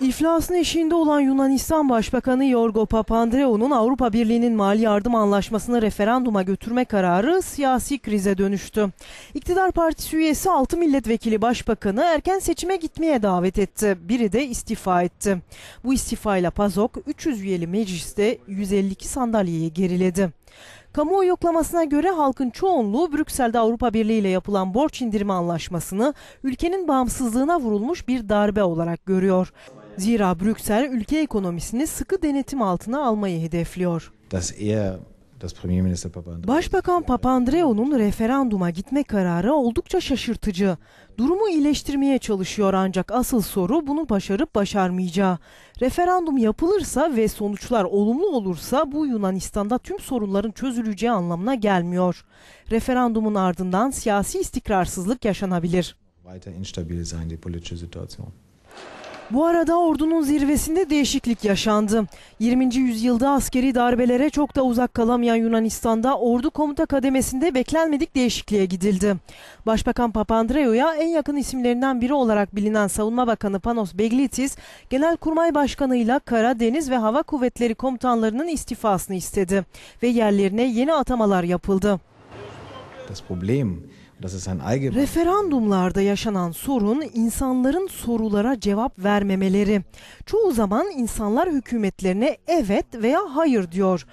İflasın eşiğinde olan Yunanistan Başbakanı Yorgo Papandreou'nun Avrupa Birliği'nin mali yardım anlaşmasını referanduma götürme kararı siyasi krize dönüştü. İktidar Partisi üyesi 6 milletvekili başbakanı erken seçime gitmeye davet etti. Biri de istifa etti. Bu istifayla PASOK 300 üyeli mecliste 152 sandalyeye geriledi. Kamuoyu yoklamasına göre halkın çoğunluğu Brüksel'de Avrupa Birliği ile yapılan borç indirme anlaşmasını ülkenin bağımsızlığına vurulmuş bir darbe olarak görüyor. Zira Brüksel ülke ekonomisini sıkı denetim altına almayı hedefliyor. Das eher Başbakan Papandreou'nun referanduma gitme kararı oldukça şaşırtıcı. Durumu iyileştirmeye çalışıyor ancak asıl soru bunu başarıp başarmayacağı. Referandum yapılırsa ve sonuçlar olumlu olursa bu Yunanistan'da tüm sorunların çözüleceği anlamına gelmiyor. Referandumun ardından siyasi istikrarsızlık yaşanabilir. Bu arada ordunun zirvesinde değişiklik yaşandı. 20. yüzyılda askeri darbelere çok da uzak kalamayan Yunanistan'da ordu komuta kademesinde beklenmedik değişikliğe gidildi. Başbakan Papandreou'ya en yakın isimlerinden biri olarak bilinen Savunma Bakanı Panos Beglitis, Genelkurmay Başkanı ile deniz ve Hava Kuvvetleri komutanlarının istifasını istedi ve yerlerine yeni atamalar yapıldı. Das Problem Referandumlarda yaşanan sorun insanların sorulara cevap vermemeleri. Çoğu zaman insanlar hükümetlerine evet veya hayır diyor.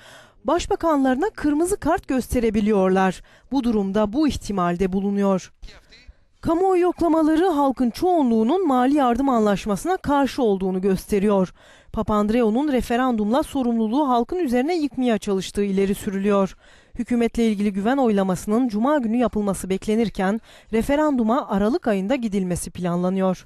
Başbakanlarına kırmızı kart gösterebiliyorlar. Bu durumda bu ihtimalde bulunuyor. Kamuoyu yoklamaları halkın çoğunluğunun mali yardım anlaşmasına karşı olduğunu gösteriyor. Papandreou'nun referandumla sorumluluğu halkın üzerine yıkmaya çalıştığı ileri sürülüyor. Hükümetle ilgili güven oylamasının cuma günü yapılması beklenirken referanduma Aralık ayında gidilmesi planlanıyor.